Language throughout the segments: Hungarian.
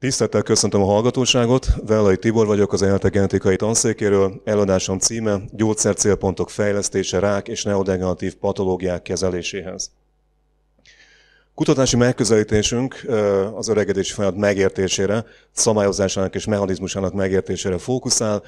Tisztettel köszöntöm a hallgatóságot, Vellai Tibor vagyok az ELTE genetikai tanszékéről. Előadásom címe célpontok fejlesztése rák és neodegeneratív patológiák kezeléséhez. Kutatási megközelítésünk az öregedési folyamat megértésére, szabályozásának és mechanizmusának megértésére fókuszál.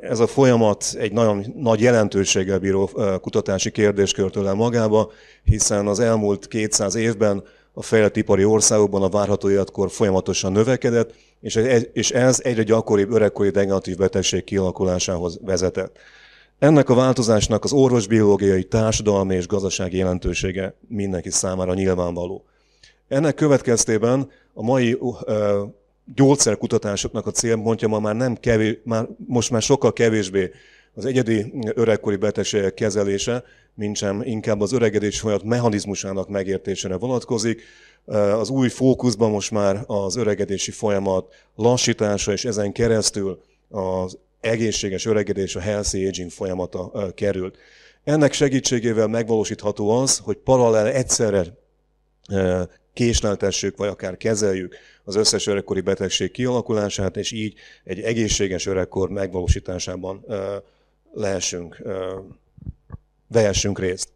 Ez a folyamat egy nagyon nagy jelentőséggel bíró kutatási kérdéskört magába, hiszen az elmúlt 200 évben a fejlett ipari országokban a várható életkor folyamatosan növekedett, és ez egyre gyakoribb öregkori degeneratív betegség kialakulásához vezetett. Ennek a változásnak az orvosbiológiai, társadalmi és gazdasági jelentősége mindenki számára nyilvánvaló. Ennek következtében a mai uh, gyógyszerkutatásoknak a célpontja ma már nem kevés, már, most már sokkal kevésbé az egyedi öregkori betegségek kezelése, mint sem inkább az öregedés folyamat mechanizmusának megértésére vonatkozik. Az új fókuszban most már az öregedési folyamat lassítása, és ezen keresztül az egészséges öregedés, a healthy aging folyamata került. Ennek segítségével megvalósítható az, hogy paralel egyszerre késleltessük, vagy akár kezeljük az összes öregkori betegség kialakulását, és így egy egészséges öregkor megvalósításában lehessünk vehessünk részt.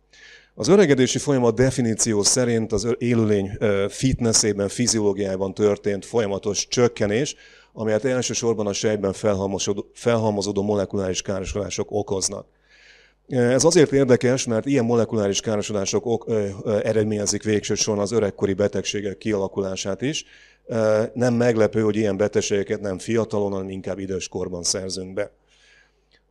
Az öregedési folyamat definíció szerint az élőlény fitnessében, fiziológiában történt folyamatos csökkenés, amelyet elsősorban a sejtben felhalmozódó, felhalmozódó molekuláris károsodások okoznak. Ez azért érdekes, mert ilyen molekuláris károsodások ok, ö, ö, eredményezik végső soron az öregkori betegségek kialakulását is. Nem meglepő, hogy ilyen betegségeket nem fiatalon, hanem inkább időskorban szerzünk be.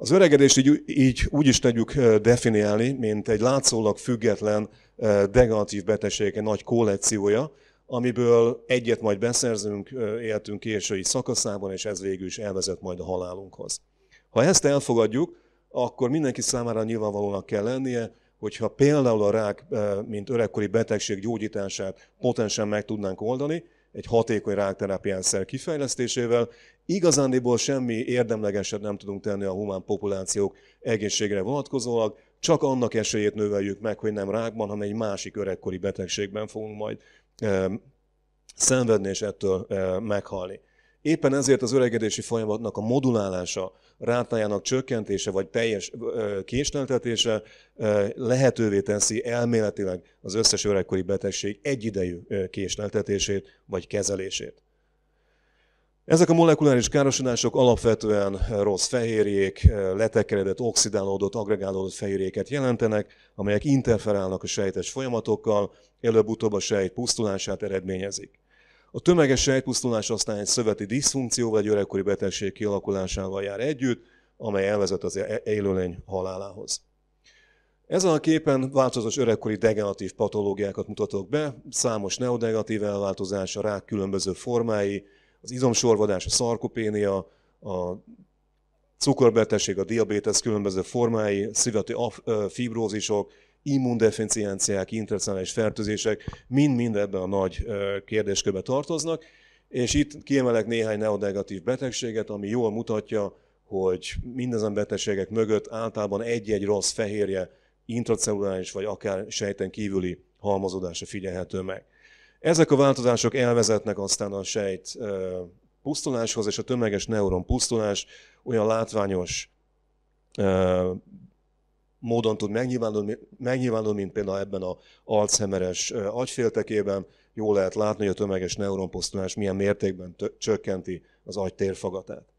Az öregedést így, így úgy is tudjuk definiálni, mint egy látszólag független degeneratív betegségek egy nagy kollekciója, amiből egyet majd beszerzünk éltünk késői szakaszában, és ez végül is elvezet majd a halálunkhoz. Ha ezt elfogadjuk, akkor mindenki számára nyilvánvalónak kell lennie, hogyha például a rák, mint öregkori betegség gyógyítását potensen meg tudnánk oldani, egy hatékony rákterápiánszer kifejlesztésével, Igazándiból semmi érdemlegeset nem tudunk tenni a humán populációk egészségre vonatkozólag, csak annak esélyét növeljük meg, hogy nem rákban, hanem egy másik öregkori betegségben fogunk majd e, szenvedni és ettől e, meghalni. Éppen ezért az öregedési folyamatnak a modulálása, rátájának csökkentése vagy teljes késleltetése lehetővé teszi elméletileg az összes öregkori betegség egyidejű késleltetését vagy kezelését. Ezek a molekuláris károsodások alapvetően eh, rossz fehérjék, eh, letekeredett, oxidálódott, agregálódott fehérjéket jelentenek, amelyek interferálnak a sejtes folyamatokkal, előbb-utóbb a sejt pusztulását eredményezik. A tömeges sejtpusztulás aztán egy szöveti diszfunkció vagy öregkori betegség kialakulásával jár együtt, amely elvezet az e- élőlény halálához. Ezen a képen változatos öregkori degeneratív patológiákat mutatok be, számos neodegatív elváltozás, a rák különböző formái, az izomsorvadás, a szarkopénia, a cukorbetegség, a diabétesz különböző formái, szívati fibrózisok, immundeficienciák, intercellális fertőzések, mind-mind ebben a nagy kérdéskörbe tartoznak, és itt kiemelek néhány neodegatív betegséget, ami jól mutatja, hogy mindezen betegségek mögött általában egy-egy rossz fehérje, intracellulális vagy akár sejten kívüli halmozódása figyelhető meg. Ezek a változások elvezetnek aztán a sejt pusztuláshoz, és a tömeges neuron pusztulás olyan látványos módon tud megnyilvánulni, megnyilvánul, mint például ebben a alzheimeres agyféltekében. Jól lehet látni, hogy a tömeges neuronpusztulás milyen mértékben csökkenti az agy térfogatát.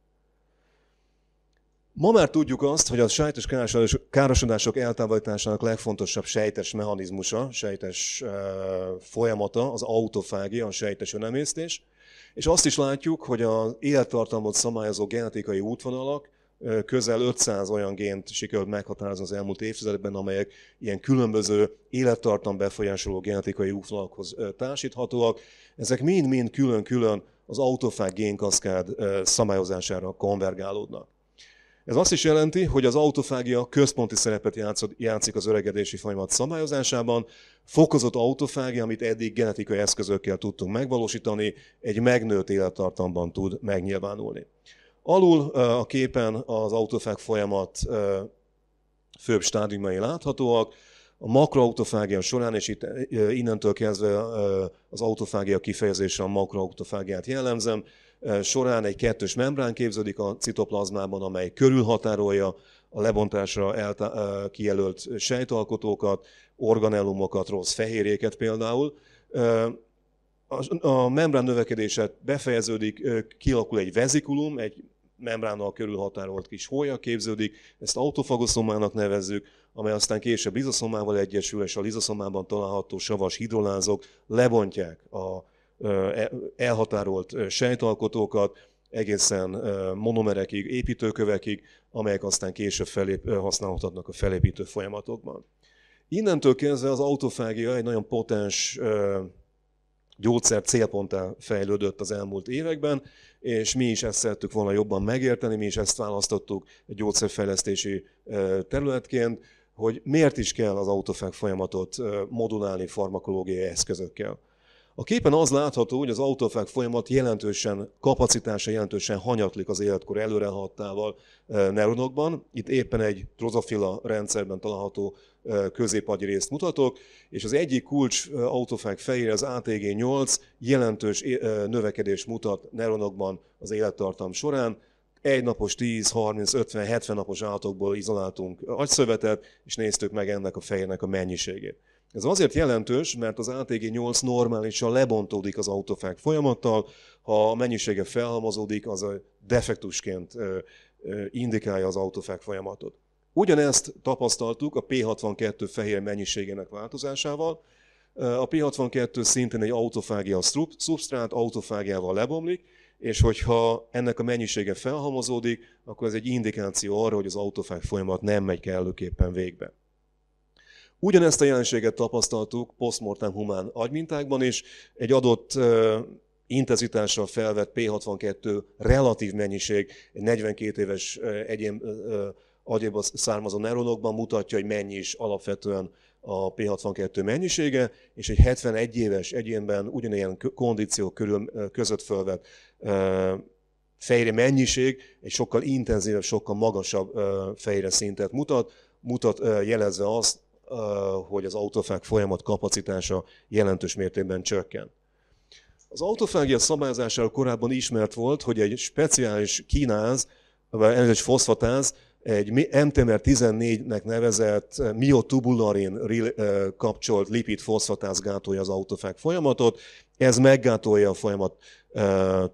Ma már tudjuk azt, hogy a sejtes károsodások eltávolításának legfontosabb sejtes mechanizmusa, sejtes folyamata az autofágia, a sejtes önemésztés, és azt is látjuk, hogy az élettartalmat szabályozó genetikai útvonalak közel 500 olyan gént sikerült meghatározni az elmúlt évtizedben, amelyek ilyen különböző élettartam befolyásoló genetikai útvonalakhoz társíthatóak. Ezek mind-mind külön-külön az autofág génkaszkád szabályozására konvergálódnak. Ez azt is jelenti, hogy az autofágia központi szerepet játszik az öregedési folyamat szabályozásában. Fokozott autofágia, amit eddig genetikai eszközökkel tudtunk megvalósítani, egy megnőtt élettartamban tud megnyilvánulni. Alul a képen az autofág folyamat főbb stádiumai láthatóak. A makroautofágia során, és itt innentől kezdve az autofágia kifejezésre a makroautofágiát jellemzem, Eh, során egy kettős membrán képződik a citoplazmában, amely körülhatárolja a lebontásra eltá- eh, kijelölt sejtalkotókat, organellumokat, rossz fehérjéket például. Eh, a membrán növekedése befejeződik, kialakul egy vezikulum, egy membránnal körülhatárolt kis hólya képződik, ezt autofagoszomának nevezzük, amely aztán később lizoszomával egyesül, és a lizoszomában található savas hidrolázok lebontják a E, elhatárolt sejtalkotókat, egészen monomerekig, építőkövekig, amelyek aztán később felép, használhatnak a felépítő folyamatokban. Innentől kezdve az autofágia egy nagyon potens gyógyszer célponttá fejlődött az elmúlt években, és mi is ezt szerettük volna jobban megérteni, mi is ezt választottuk egy gyógyszerfejlesztési területként, hogy miért is kell az autofág folyamatot modulálni farmakológiai eszközökkel. A képen az látható, hogy az autofág folyamat jelentősen, kapacitása jelentősen hanyatlik az életkor előrehaladtával e, neuronokban. Itt éppen egy drozofila rendszerben található e, középagy részt mutatok, és az egyik kulcs e, autofág fejére, az ATG8 jelentős növekedés mutat neuronokban az élettartam során. Egy napos 10, 30, 50, 70 napos állatokból izoláltunk agyszövetet, és néztük meg ennek a fejének a mennyiségét. Ez azért jelentős, mert az ATG 8 normálisan lebontódik az autofág folyamattal, ha a mennyisége felhalmozódik, az a defektusként indikálja az autofág folyamatot. Ugyanezt tapasztaltuk a P62 fehér mennyiségének változásával. A P62 szintén egy autofágia szubsztrát autofágiával lebomlik, és hogyha ennek a mennyisége felhalmozódik, akkor ez egy indikáció arra, hogy az autofág folyamat nem megy kellőképpen végbe. Ugyanezt a jelenséget tapasztaltuk postmortem humán agymintákban is, egy adott intenzitással felvett P62 relatív mennyiség egy 42 éves egyén agyéba származó neuronokban mutatja, hogy mennyi is alapvetően a P62 mennyisége, és egy 71 éves egyénben ugyanilyen kondíció körül, között felvett fejre mennyiség egy sokkal intenzívebb, sokkal magasabb fejre szintet mutat, mutat jelezve azt, Eh, hogy az autofág folyamat kapacitása jelentős mértékben csökken. Az autofágia szabályozására korábban ismert volt, hogy egy speciális kínáz, vagy egy foszfatáz, egy MTMR14-nek nevezett eh, miotubularin eh, kapcsolt lipid foszfatáz gátolja az autofág folyamatot, ez meggátolja a folyamat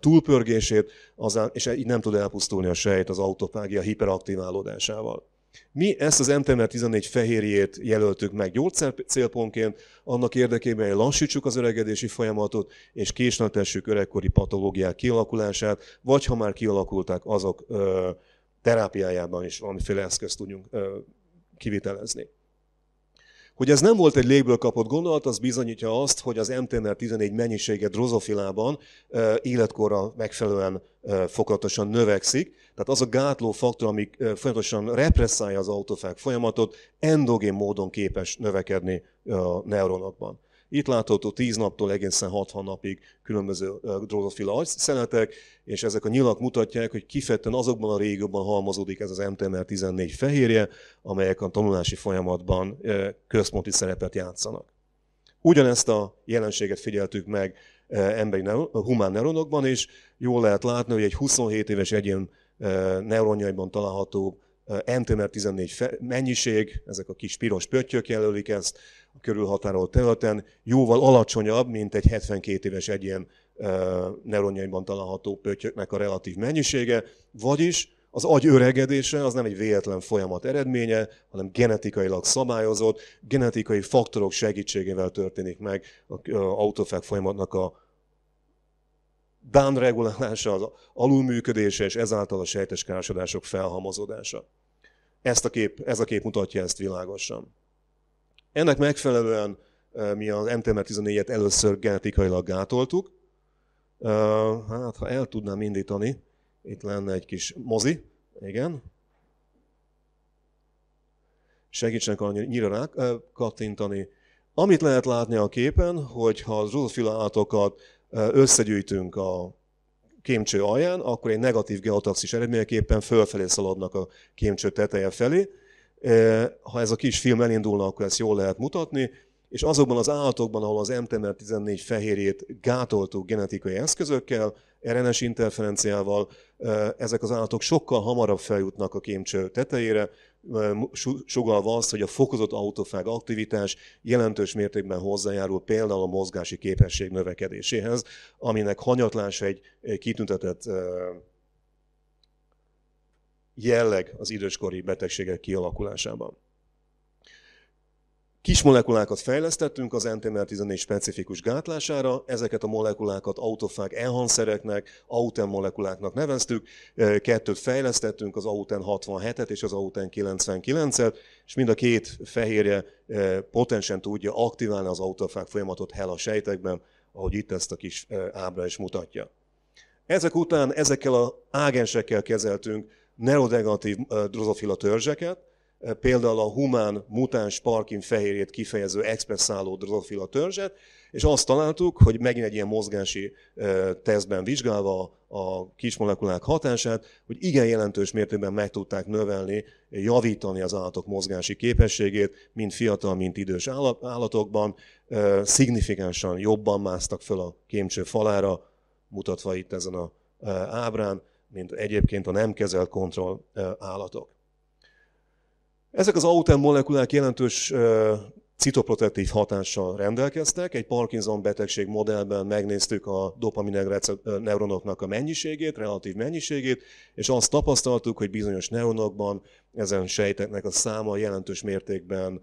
túlpörgését, és így nem tud elpusztulni a sejt az autofágia hiperaktiválódásával. Mi ezt az MTMR14 e fehérjét jelöltük meg gyógyszer célpontként, annak érdekében, hogy lassítsuk az öregedési folyamatot, és késleltessük öregkori patológiák kialakulását, vagy ha már kialakulták, azok ö, terápiájában is valamiféle eszközt tudjunk ö, kivitelezni. Hogy ez nem volt egy légből kapott gondolat, az bizonyítja azt, hogy az MTNR 14 mennyisége drozofilában életkorra megfelelően fokozatosan növekszik. Tehát az a gátló faktor, ami folyamatosan represszálja az autofág folyamatot, endogén módon képes növekedni a neuronokban. Itt látható 10 naptól egészen 60 napig különböző drogofila szeletek, és ezek a nyilak mutatják, hogy kifejezetten azokban a régióban halmozódik ez az MTMR14 fehérje, amelyek a tanulási folyamatban központi szerepet játszanak. Ugyanezt a jelenséget figyeltük meg emberi humán neuronokban, is. jól lehet látni, hogy egy 27 éves egyén neuronjaiban található Entemer 14 mennyiség, ezek a kis piros pöttyök jelölik ezt a körülhatárolt területen, jóval alacsonyabb, mint egy 72 éves ilyen neuronjaiban található pöttyöknek a relatív mennyisége, vagyis az agy öregedése az nem egy véletlen folyamat eredménye, hanem genetikailag szabályozott, genetikai faktorok segítségével történik meg az autofag folyamatnak a downregulálása, az alulműködése és ezáltal a sejtes károsodások felhamozódása. Ezt a kép, ez a kép mutatja ezt világosan. Ennek megfelelően mi az MTMR14-et először genetikailag gátoltuk. Hát, ha el tudnám indítani, itt lenne egy kis mozi, igen. Segítsenek annyira rá kattintani. Amit lehet látni a képen, hogy ha az rúzfila átokat összegyűjtünk a kémcső alján, akkor egy negatív geotaxis eredményeképpen fölfelé szaladnak a kémcső teteje felé. Ha ez a kis film elindulna, akkor ezt jól lehet mutatni, és azokban az állatokban, ahol az MTMR-14 fehérjét gátoltuk genetikai eszközökkel, RNS interferenciával ezek az állatok sokkal hamarabb feljutnak a kémcső tetejére, sugalva azt, hogy a fokozott autofág aktivitás jelentős mértékben hozzájárul például a mozgási képesség növekedéséhez, aminek hanyatlás egy kitüntetett jelleg az időskori betegségek kialakulásában. Kis molekulákat fejlesztettünk az NTMR14 specifikus gátlására, ezeket a molekulákat autofág enhanszereknek, auten molekuláknak neveztük, kettőt fejlesztettünk, az auten 67-et és az auten 99-et, és mind a két fehérje potensen tudja aktiválni az autofág folyamatot hel a sejtekben, ahogy itt ezt a kis ábra is mutatja. Ezek után ezekkel a ágensekkel kezeltünk neurodegeneratív drozofila törzseket, Eh, például a humán mutáns parkin fehérjét kifejező expresszáló drozofila törzset, és azt találtuk, hogy megint egy ilyen mozgási eh, tesztben vizsgálva a kismolekulák hatását, hogy igen jelentős mértékben meg tudták növelni, javítani az állatok mozgási képességét, mind fiatal, mind idős állatokban, eh, szignifikánsan jobban másztak föl a kémcső falára, mutatva itt ezen a ábrán, mint egyébként a nem kezelt kontroll állatok. Ezek az aután molekulák jelentős citoprotektív hatással rendelkeztek. Egy Parkinson betegség modellben megnéztük a dopaminek neuronoknak a mennyiségét, relatív mennyiségét, és azt tapasztaltuk, hogy bizonyos neuronokban ezen sejteknek a száma jelentős mértékben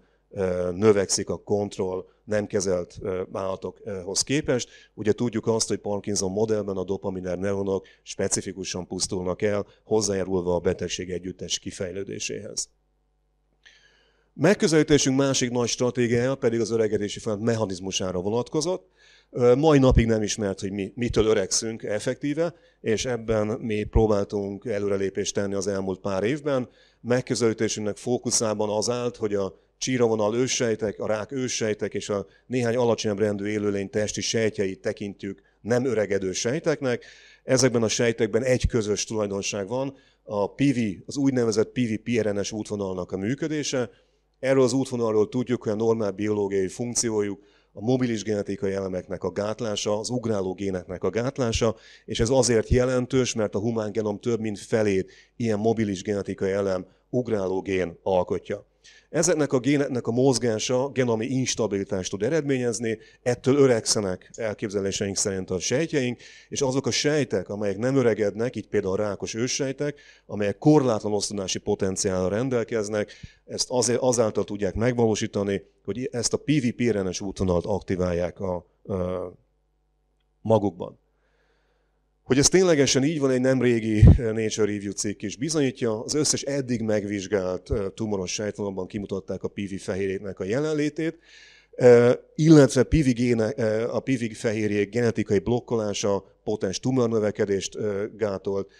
növekszik a kontroll nem kezelt állatokhoz képest. Ugye tudjuk azt, hogy Parkinson modellben a dopaminer neuronok specifikusan pusztulnak el, hozzájárulva a betegség együttes kifejlődéséhez. Megközelítésünk másik nagy stratégiája pedig az öregedési folyamat mechanizmusára vonatkozott. Mai napig nem ismert, hogy mi, mitől öregszünk effektíve, és ebben mi próbáltunk előrelépést tenni az elmúlt pár évben. Megközelítésünknek fókuszában az állt, hogy a csíravonal őssejtek, a rák őssejtek és a néhány alacsonyabb rendű élőlény testi sejtjeit tekintjük nem öregedő sejteknek. Ezekben a sejtekben egy közös tulajdonság van, a PV, az úgynevezett PV-PRNS útvonalnak a működése, Erről az útvonalról tudjuk, hogy a normál biológiai funkciójuk a mobilis genetikai elemeknek a gátlása, az ugráló géneknek a gátlása, és ez azért jelentős, mert a humán genom több mint felét ilyen mobilis genetikai elem ugráló gén alkotja. Ezeknek a géneknek a mozgása genomi instabilitást tud eredményezni, ettől öregszenek elképzeléseink szerint a sejtjeink, és azok a sejtek, amelyek nem öregednek, így például a rákos őssejtek, amelyek korlátlan osztodási potenciállal rendelkeznek, ezt azért, azáltal tudják megvalósítani, hogy ezt a PVP-renes útvonalt aktiválják a, a magukban. Hogy ez ténylegesen így van, egy nem régi eh, Nature Review cikk is bizonyítja, az összes eddig megvizsgált eh, tumoros sejtvonalban kimutatták a PV fehérjének a jelenlétét, eh, illetve PV géne, a PV fehérjék genetikai blokkolása potens tumornövekedést gátolt,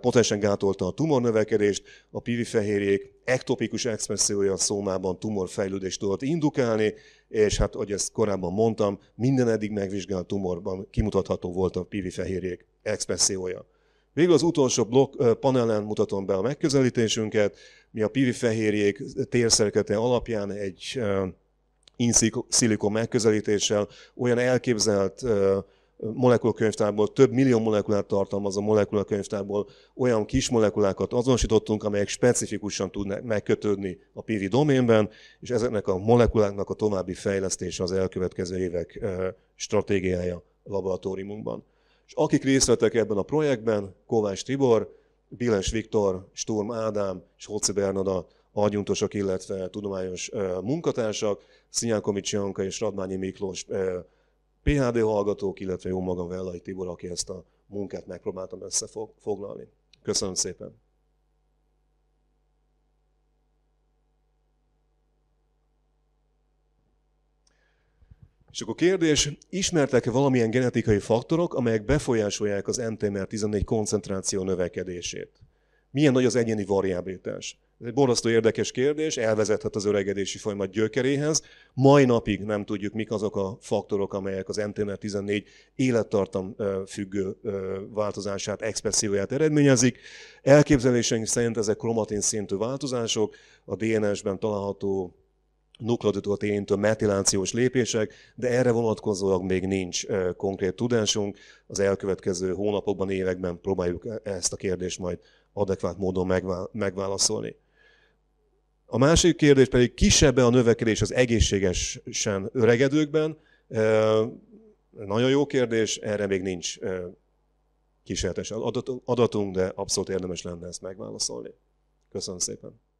potensen gátolta a tumornövekedést, a PV fehérjék ektopikus expressziója szómában tumorfejlődést tudott indukálni, és hát, ahogy ezt korábban mondtam, minden eddig megvizsgált tumorban kimutatható volt a PV fehérjék expressziója. Végül az utolsó blokk panelen mutatom be a megközelítésünket. Mi a Pivi fehérjék térszerkete alapján egy inszilikon megközelítéssel olyan elképzelt molekulakönyvtárból, több millió molekulát tartalmaz a molekulakönyvtárból, olyan kis molekulákat azonosítottunk, amelyek specifikusan tudnak megkötődni a PV doménben, és ezeknek a molekuláknak a további fejlesztése az elkövetkező évek stratégiája laboratóriumunkban. És akik részt vettek ebben a projektben, Kovács Tibor, Biles Viktor, Sturm Ádám és Hoci Bernada adjuntosok, illetve tudományos munkatársak, Szinyánkovics Janka és Radmányi Miklós PHD hallgatók, illetve jó magam Vellai Tibor, aki ezt a munkát megpróbáltam összefoglalni. Köszönöm szépen! És akkor kérdés, ismertek-e valamilyen genetikai faktorok, amelyek befolyásolják az ntmr 14 koncentráció növekedését? Milyen nagy az egyéni variabilitás? Ez egy borzasztó érdekes kérdés, elvezethet az öregedési folyamat gyökeréhez. Mai napig nem tudjuk, mik azok a faktorok, amelyek az ntmr 14 élettartam függő változását, expresszióját eredményezik. Elképzeléseink szerint ezek kromatin szintű változások, a DNS-ben található nukleotidot metilációs lépések, de erre vonatkozólag még nincs konkrét tudásunk. Az elkövetkező hónapokban, években próbáljuk e-, ezt a kérdést majd adekvát módon megválaszolni. A másik kérdés pedig kisebb a növekedés az egészségesen öregedőkben. Nagyon jó kérdés, erre még nincs kísérletes adatunk, de abszolút érdemes lenne ezt megválaszolni. Köszönöm szépen!